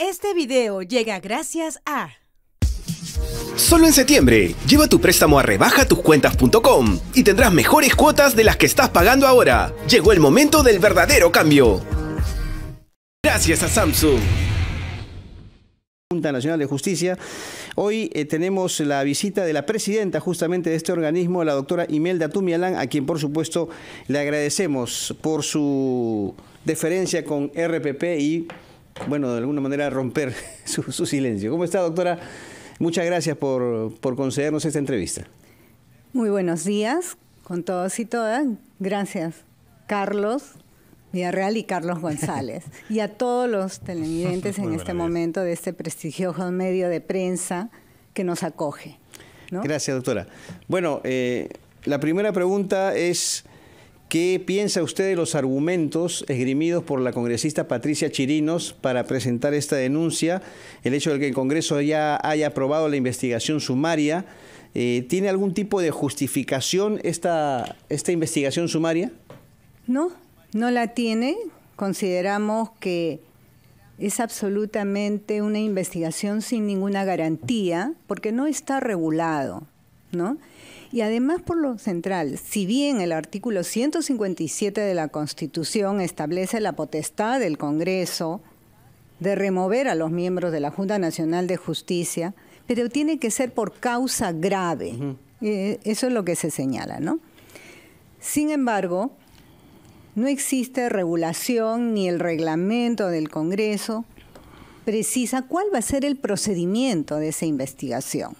Este video llega gracias a... Solo en septiembre, lleva tu préstamo a rebajatuscuentas.com y tendrás mejores cuotas de las que estás pagando ahora. Llegó el momento del verdadero cambio. Gracias a Samsung. Junta Nacional de Justicia. Hoy eh, tenemos la visita de la presidenta justamente de este organismo, la doctora Imelda Tumialán, a quien por supuesto le agradecemos por su deferencia con RPP y bueno, de alguna manera romper su, silencio. ¿Cómo está, doctora? Muchas gracias por, concedernos esta entrevista. Muy buenos días con todos y todas. Gracias, Carlos, Villarreal y Carlos González. y a todos los televidentes en este momento de este prestigioso medio de prensa que nos acoge. Gracias, doctora. Bueno, eh, la primera pregunta es, ¿Qué piensa usted de los argumentos esgrimidos por la congresista Patricia Chirinos para presentar esta denuncia? El hecho de que el Congreso ya haya aprobado la investigación sumaria, eh, ¿tiene algún tipo de justificación esta, esta investigación sumaria? No, no la tiene. Consideramos que es absolutamente una investigación sin ninguna garantía porque no está regulado, ¿no? Y además por lo central, si bien el artículo 157 de la Constitución establece la potestad del Congreso de remover a los miembros de la Junta Nacional de Justicia, pero tiene que ser por causa grave. Eh, eso es lo que se señala, ¿no? Sin embargo, no existe regulación ni el reglamento del Congreso precisa cuál va a ser el procedimiento de esa investigación.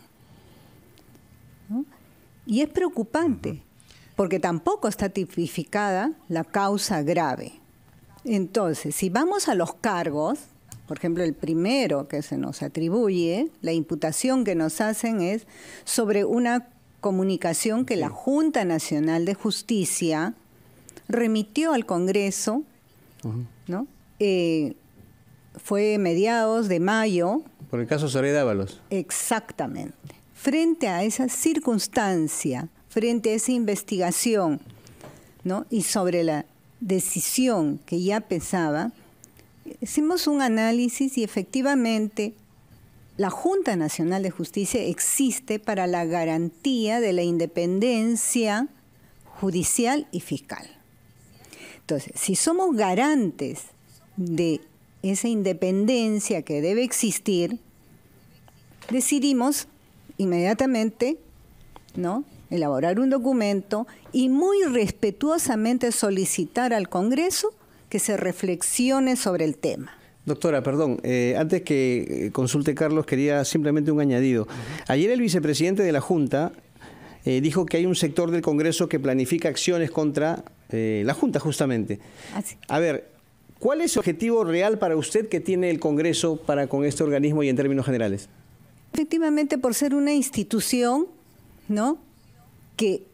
Y es preocupante, porque tampoco está tipificada la causa grave. Entonces, si vamos a los cargos, por ejemplo, el primero que se nos atribuye, la imputación que nos hacen es sobre una comunicación que la Junta Nacional de Justicia remitió al Congreso, ¿no? Eh, fue mediados de mayo. Por el caso Soraya Dávalos. Exactamente frente a esa circunstancia, frente a esa investigación, Y sobre la decisión que ya pesaba, hicimos un análisis y efectivamente la Junta Nacional de Justicia existe para la garantía de la independencia judicial y fiscal. Entonces, si somos garantes de esa independencia que debe existir, decidimos inmediatamente, ¿no? elaborar un documento y muy respetuosamente solicitar al Congreso que se reflexione sobre el tema. Doctora, perdón, eh, antes que eh, consulte Carlos, quería simplemente un añadido. Ayer el vicepresidente de la Junta eh, dijo que hay un sector del Congreso que planifica acciones contra la Junta, justamente. Ah, A ver, ¿cuál es el objetivo real para usted que tiene el Congreso para con este organismo y en términos generales? Efectivamente, por ser una institución, ¿no? Que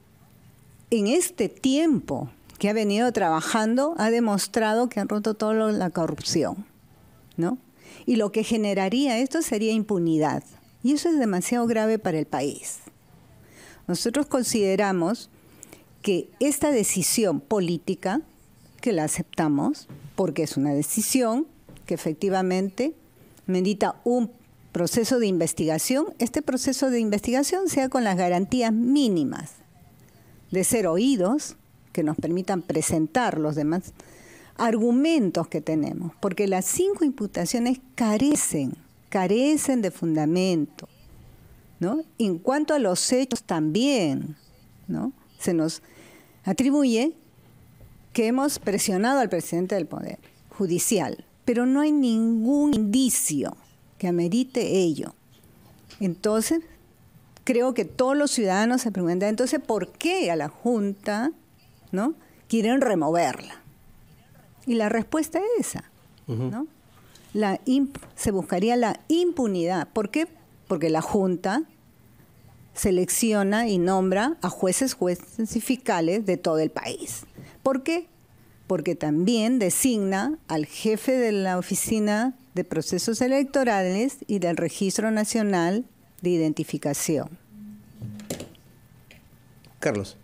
en este tiempo que ha venido trabajando ha demostrado que han roto toda la corrupción, ¿no? Y lo que generaría esto sería impunidad. Y eso es demasiado grave para el país. Nosotros consideramos que esta decisión política, que la aceptamos, porque es una decisión que efectivamente medita un proceso de investigación, este proceso de investigación sea con las garantías mínimas de ser oídos, que nos permitan presentar los demás argumentos que tenemos, porque las cinco imputaciones carecen, carecen de fundamento. En cuanto a los hechos también, se nos atribuye que hemos presionado al presidente del Poder Judicial, pero no hay ningún indicio que amerite ello. Entonces, creo que todos los ciudadanos se preguntan, entonces, ¿por qué a la Junta ¿no? quieren removerla? Y la respuesta es esa, La se buscaría la impunidad. ¿Por qué? Porque la Junta selecciona y nombra a jueces, jueces y fiscales de todo el país. ¿Por qué? porque también designa al jefe de la Oficina de Procesos Electorales y del Registro Nacional de Identificación. Carlos.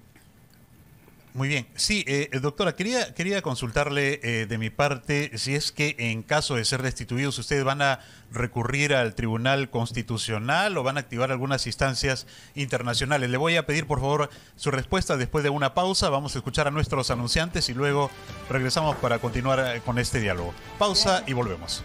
Muy bien. Sí, eh, eh, doctora, quería, quería consultarle eh, de mi parte si es que en caso de ser destituidos, ¿ustedes van a recurrir al Tribunal Constitucional o van a activar algunas instancias internacionales? Le voy a pedir, por favor, su respuesta después de una pausa. Vamos a escuchar a nuestros anunciantes y luego regresamos para continuar eh, con este diálogo. Pausa y volvemos.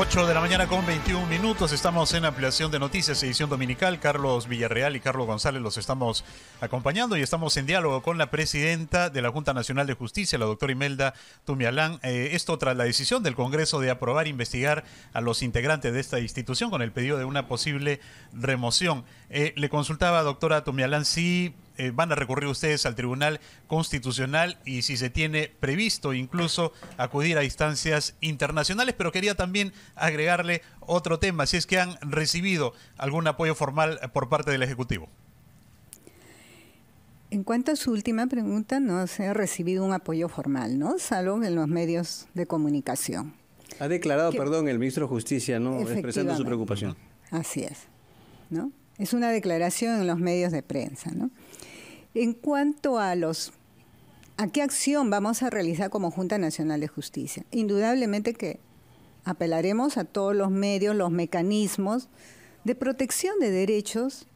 8 de la mañana con 21 minutos. Estamos en ampliación de noticias, edición dominical. Carlos Villarreal y Carlos González los estamos acompañando y estamos en diálogo con la presidenta de la Junta Nacional de Justicia, la doctora Imelda Tumialán. Eh, esto tras la decisión del Congreso de aprobar e investigar a los integrantes de esta institución con el pedido de una posible remoción. Eh, le consultaba, doctora Tumialán, si eh, van a recurrir ustedes al Tribunal Constitucional y si se tiene previsto incluso acudir a instancias internacionales, pero quería también agregarle otro tema, si es que han recibido algún apoyo formal por parte del Ejecutivo. En cuanto a su última pregunta, no se ha recibido un apoyo formal, ¿no? Salvo en los medios de comunicación. Ha declarado, perdón, el ministro de Justicia, ¿no? Expresando su preocupación. Así es, ¿no? Es una declaración en los medios de prensa, ¿no? En cuanto a los ¿A qué acción vamos a realizar como Junta Nacional de Justicia? Indudablemente que apelaremos a todos los medios, los mecanismos de protección de derechos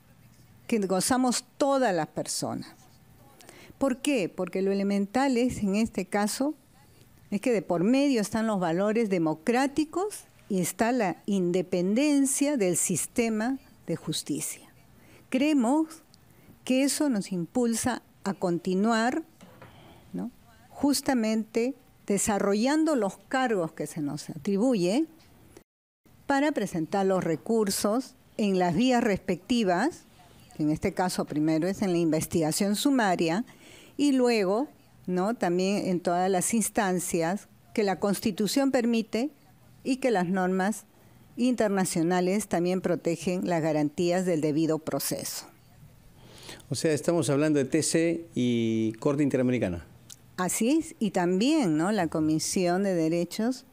que gozamos todas las personas. ¿Por qué? Porque lo elemental es, en este caso, es que de por medio están los valores democráticos y está la independencia del sistema de justicia. Creemos que eso nos impulsa a continuar justamente desarrollando los cargos que se nos atribuye para presentar los recursos en las vías respectivas, que en este caso primero es en la investigación sumaria y luego también en todas las instancias que la Constitución permite y que las normas internacionales también protegen las garantías del debido proceso. O sea, estamos hablando de TC y Corte Interamericana. Así es, y también ¿no? la Comisión de Derechos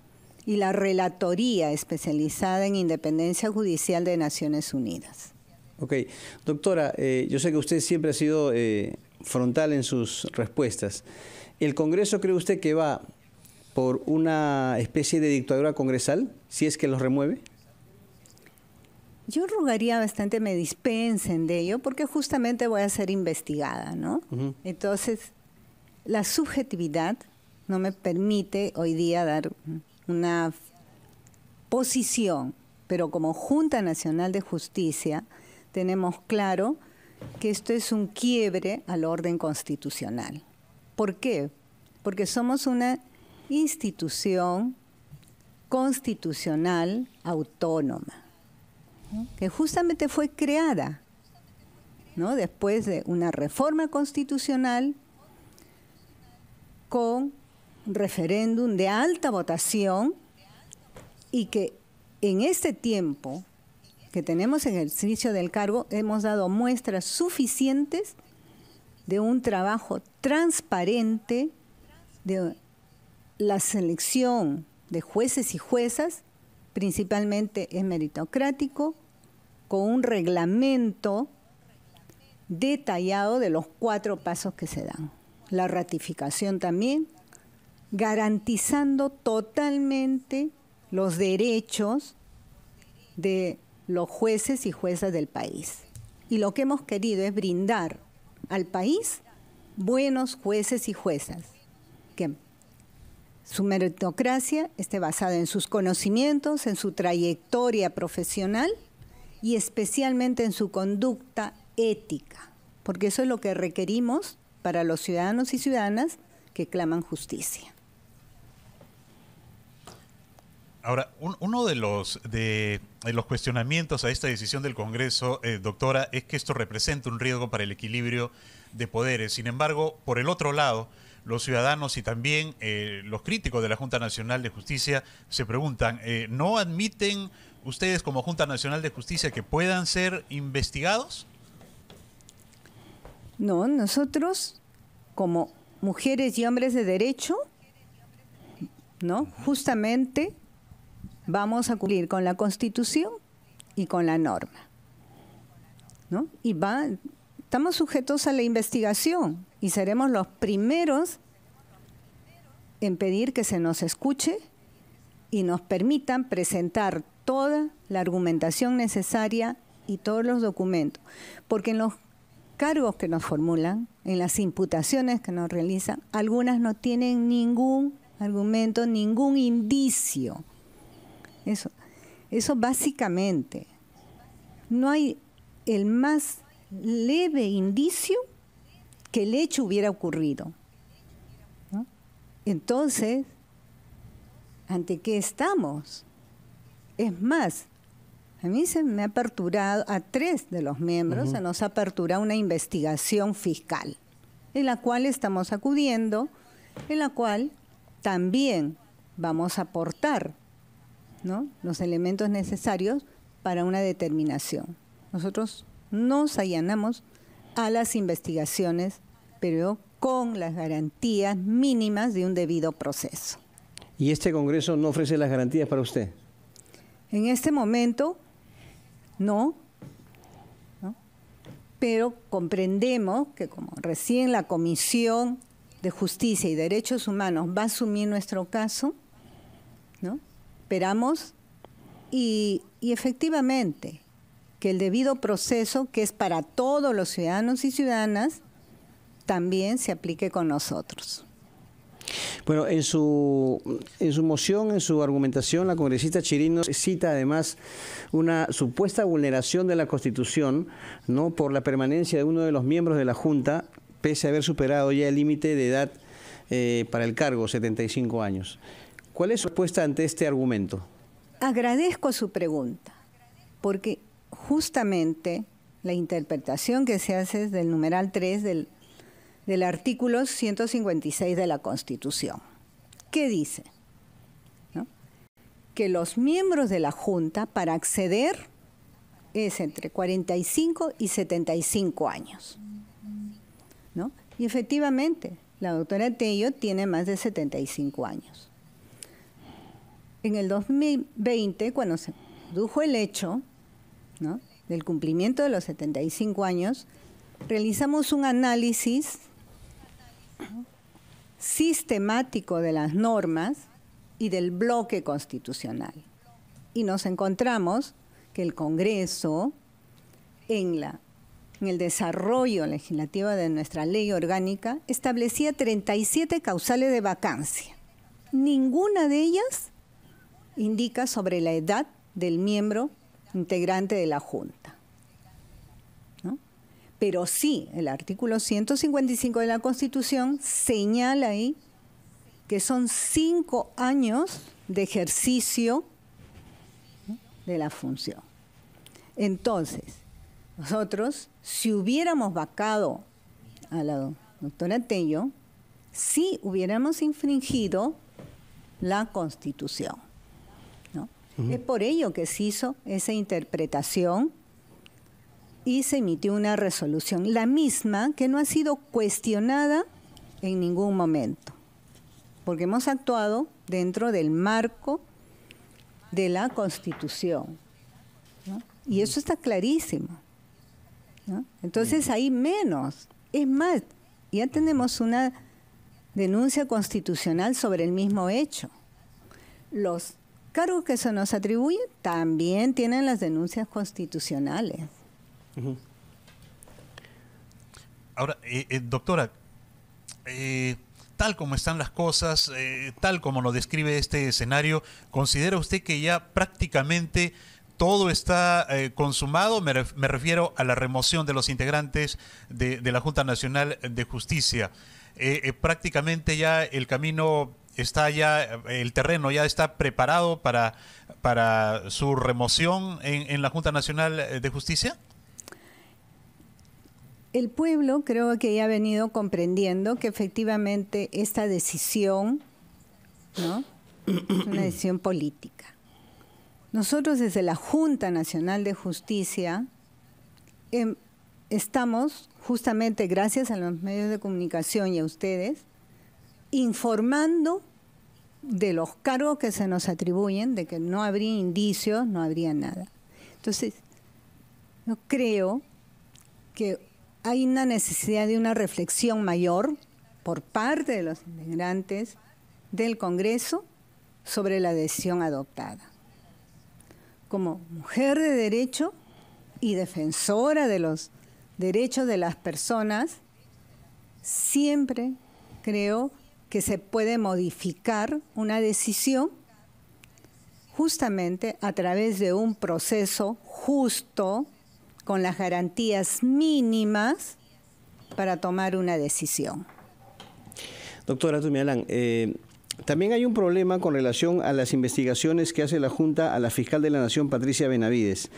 y la Relatoría especializada en Independencia Judicial de Naciones Unidas. Ok, doctora, eh, yo sé que usted siempre ha sido eh, frontal en sus respuestas. ¿El Congreso cree usted que va por una especie de dictadura congresal, si es que los remueve? Yo rogaría bastante me dispensen de ello porque justamente voy a ser investigada, ¿no? Entonces, la subjetividad no me permite hoy día dar una posición, pero como Junta Nacional de Justicia tenemos claro que esto es un quiebre al orden constitucional. ¿Por qué? Porque somos una institución constitucional autónoma que justamente fue creada después de una reforma constitucional con referéndum de alta votación y que en este tiempo que tenemos en el servicio del cargo hemos dado muestras suficientes de un trabajo transparente de la selección de jueces y juezas principalmente es meritocrático, con un reglamento detallado de los cuatro pasos que se dan. La ratificación también, garantizando totalmente los derechos de los jueces y juezas del país. Y lo que hemos querido es brindar al país buenos jueces y juezas que su meritocracia esté basada en sus conocimientos, en su trayectoria profesional y especialmente en su conducta ética, porque eso es lo que requerimos para los ciudadanos y ciudadanas que claman justicia. Ahora, uno de los, de, los cuestionamientos a esta decisión del Congreso, eh, doctora, es que esto representa un riesgo para el equilibrio de poderes. Sin embargo, por el otro lado, los ciudadanos y también eh, los críticos de la Junta Nacional de Justicia se preguntan, eh, ¿no admiten ustedes como Junta Nacional de Justicia que puedan ser investigados? No, nosotros como mujeres y hombres de derecho, ¿no? Justamente vamos a cumplir con la Constitución y con la norma. ¿No? Y va estamos sujetos a la investigación y seremos los primeros en pedir que se nos escuche y nos permitan presentar toda la argumentación necesaria y todos los documentos. Porque en los cargos que nos formulan, en las imputaciones que nos realizan, algunas no tienen ningún argumento, ningún indicio. Eso, eso básicamente. No hay el más leve indicio que el hecho hubiera ocurrido. Entonces, ¿ante qué estamos? Es más, a mí se me ha aperturado, a tres de los miembros se nos ha aperturado una investigación fiscal, en la cual estamos acudiendo, en la cual también vamos a aportar los elementos necesarios para una determinación. Nosotros nos allanamos a las investigaciones, pero con las garantías mínimas de un debido proceso. ¿Y este Congreso no ofrece las garantías para usted? En este momento, no. Pero comprendemos que como recién la Comisión de Justicia y Derechos Humanos va a asumir nuestro caso, ¿no? esperamos y efectivamente que el debido proceso, que es para todos los ciudadanos y ciudadanas, también se aplique con nosotros. Bueno, en su, en su moción, en su argumentación, la congresista Chirino cita además una supuesta vulneración de la Constitución ¿no? por la permanencia de uno de los miembros de la Junta, pese a haber superado ya el límite de edad eh, para el cargo, 75 años. ¿Cuál es su respuesta ante este argumento? Agradezco su pregunta, porque justamente la interpretación que se hace del numeral 3 del, artículo 156 de la Constitución. ¿Qué dice? Que los miembros de la Junta para acceder es entre 45 y 75 años. Y efectivamente, la doctora Tello tiene más de 75 años. En el 2020, cuando se produjo el hecho, del cumplimiento de los 75 años, realizamos un análisis sistemático de las normas y del bloque constitucional. Y nos encontramos que el Congreso, en, en el desarrollo legislativo de nuestra ley orgánica, establecía 37 causales de vacancia. Ninguna de ellas indica sobre la edad del miembro integrante de la Junta. Pero sí, el artículo 155 de la Constitución señala ahí que son cinco años de ejercicio de la función. Entonces, nosotros, si hubiéramos vacado a la doctora Tello, sí hubiéramos infringido la Constitución. Es por ello que se hizo esa interpretación y se emitió una resolución, la misma que no ha sido cuestionada en ningún momento, porque hemos actuado dentro del marco de la Constitución. Y eso está clarísimo. Entonces hay menos. Es más, ya tenemos una denuncia constitucional sobre el mismo hecho. Los cargos que se nos atribuye, también tienen las denuncias constitucionales. Ahora, eh, eh, doctora, eh, tal como están las cosas, tal como lo describe este escenario, ¿considera usted que ya prácticamente todo está consumado? Me, refiero a la remoción de los integrantes de, de la Junta Nacional de Justicia. prácticamente ya el camino está ya, el terreno ya está preparado para, su remoción en, la Junta Nacional de Justicia? El pueblo creo que ya ha venido comprendiendo que efectivamente esta decisión es una decisión política. Nosotros desde la Junta Nacional de Justicia em, estamos, justamente gracias a los medios de comunicación y a ustedes, informando de los cargos que se nos atribuyen, de que no habría indicios, no habría nada. Entonces, yo creo que hay una necesidad de una reflexión mayor por parte de los integrantes del Congreso sobre la decisión adoptada. Como mujer de derecho y defensora de los derechos de las personas, siempre creo que se puede modificar una decisión justamente a través de un proceso justo, con las garantías mínimas para tomar una decisión. Doctora también hay un problema con relación a las investigaciones que hace la Junta a la fiscal de la Nación, Patricia Benavides.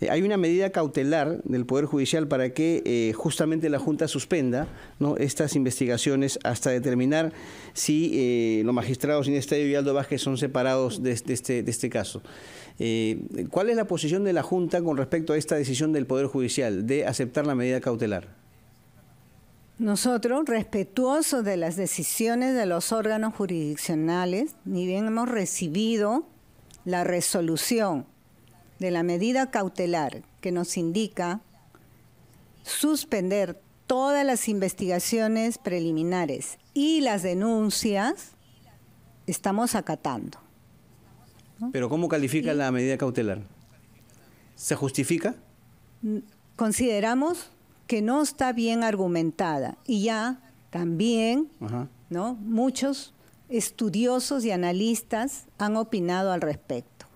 Eh, hay una medida cautelar del Poder Judicial para que eh, justamente la Junta suspenda estas investigaciones hasta determinar si eh, los magistrados Inés Tello y Aldo Vázquez son separados de este, este, este caso. ¿Cuál es la posición de la Junta con respecto a esta decisión del Poder Judicial de aceptar la medida cautelar? Nosotros, respetuosos de las decisiones de los órganos jurisdiccionales, ni bien hemos recibido la resolución de la medida cautelar que nos indica suspender todas las investigaciones preliminares y las denuncias, estamos acatando. Pero ¿cómo califica la medida cautelar? ¿Se justifica? Consideramos que no está bien argumentada. Y ya también, ¿no? Muchos estudiosos y analistas han opinado al respecto.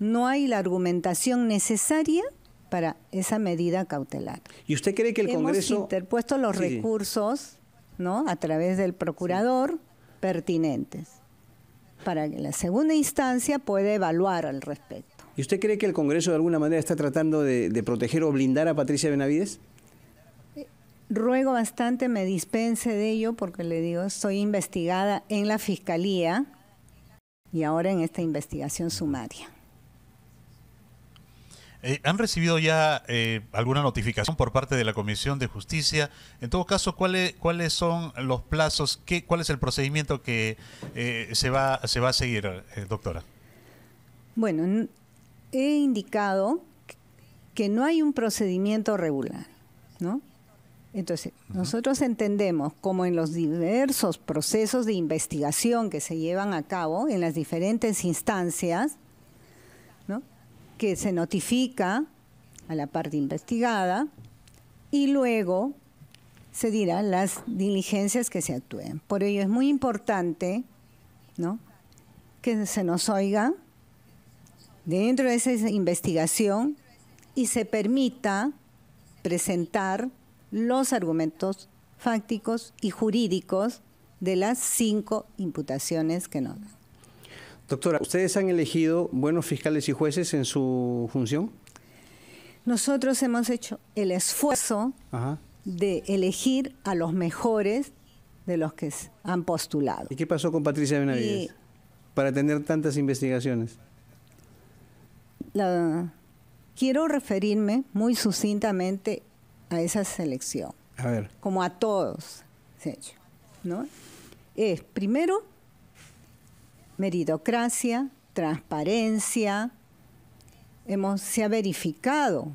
No hay la argumentación necesaria para esa medida cautelar. ¿Y usted cree que el Congreso... Hemos interpuesto los recursos, ¿no? A través del procurador pertinentes para que la segunda instancia pueda evaluar al respecto. ¿Y usted cree que el Congreso de alguna manera está tratando de proteger o blindar a Patricia Benavides? Ruego bastante me dispense de ello porque le digo, soy investigada en la fiscalía y ahora en esta investigación sumaria. Eh, ¿Han recibido ya eh, alguna notificación por parte de la Comisión de Justicia? En todo caso, ¿cuáles, cuáles son los plazos? Qué, ¿Cuál es el procedimiento que eh, se, va, se va a seguir, doctora? Bueno, he indicado que no hay un procedimiento regular, ¿no? Entonces, nosotros entendemos como en los diversos procesos de investigación que se llevan a cabo en las diferentes instancias, que se notifica a la parte investigada y luego se dirán las diligencias que se actúen. Por ello es muy importante que se nos oiga dentro de esa investigación y se permita presentar los argumentos fácticos y jurídicos de las cinco imputaciones que nos dan. Doctora, ¿ustedes han elegido buenos fiscales y jueces en su función? Nosotros hemos hecho el esfuerzo de elegir a los mejores de los que han postulado. ¿Y qué pasó con Patricia Benavides para tener tantas investigaciones? quiero referirme muy sucintamente a esa selección. Como a todos, ¿no? Es, primero, meritocracia, transparencia. Hemos, se ha verificado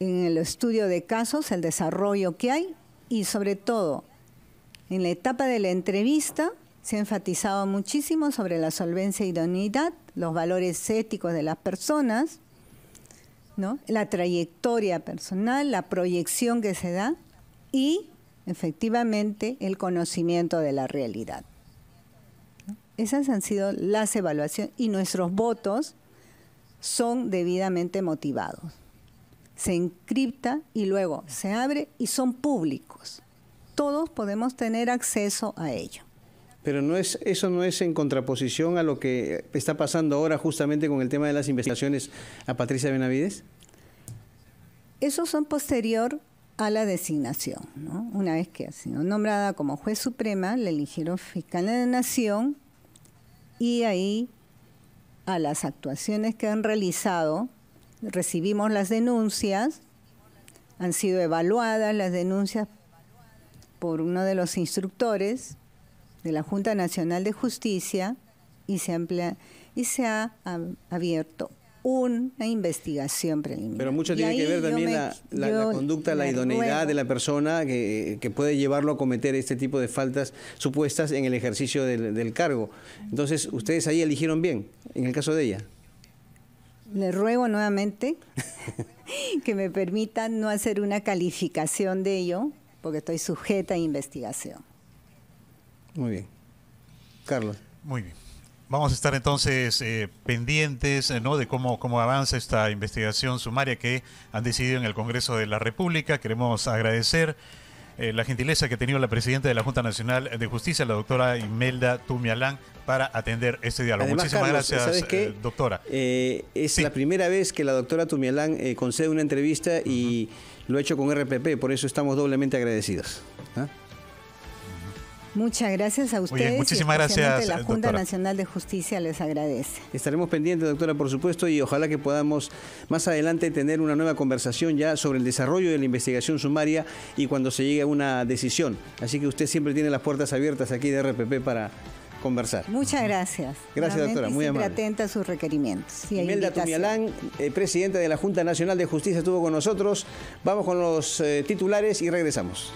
en el estudio de casos el desarrollo que hay y sobre todo en la etapa de la entrevista se ha enfatizado muchísimo sobre la solvencia y idoneidad, los valores éticos de las personas, la trayectoria personal, la proyección que se da y efectivamente el conocimiento de la realidad. Esas han sido las evaluaciones y nuestros votos son debidamente motivados. Se encripta y luego se abre y son públicos. Todos podemos tener acceso a ello. Pero no es, eso no es en contraposición a lo que está pasando ahora justamente con el tema de las investigaciones a Patricia Benavides. Esos son posterior a la designación. ¿no? Una vez que ha sido nombrada como juez suprema, la eligieron fiscal de la nación y ahí a las actuaciones que han realizado, recibimos las denuncias, han sido evaluadas las denuncias por uno de los instructores de la Junta Nacional de Justicia y se, y se ha abierto una investigación preliminar. Pero mucho tiene que ver también la, conducta, la idoneidad de la persona que, puede llevarlo a cometer este tipo de faltas supuestas en el ejercicio del, del cargo. Entonces, ustedes ahí eligieron bien, en el caso de ella. Le ruego nuevamente que me permitan no hacer una calificación de ello, porque estoy sujeta a investigación. Muy bien. Carlos. Muy bien. Vamos a estar entonces eh, pendientes eh, ¿no? de cómo, cómo avanza esta investigación sumaria que han decidido en el Congreso de la República. Queremos agradecer eh, la gentileza que ha tenido la presidenta de la Junta Nacional de Justicia, la doctora Imelda Tumialán, para atender este diálogo. Muchísimas gracias, doctora. es la primera vez que la doctora Tumialán concede una entrevista y lo ha hecho con RPP, por eso estamos doblemente agradecidos. Muchas gracias a ustedes. muchísimas y gracias. La Junta Nacional de Justicia les agradece. Estaremos pendientes, doctora, por supuesto, y ojalá que podamos más adelante tener una nueva conversación ya sobre el desarrollo de la investigación sumaria y cuando se llegue a una decisión. Así que usted siempre tiene las puertas abiertas aquí de RPP para conversar. Muchas gracias. Gracias, doctora. Muy atenta a sus requerimientos. Imelda Tumialán, eh, presidenta de la Junta Nacional de Justicia, estuvo con nosotros. Vamos con los eh, titulares y regresamos.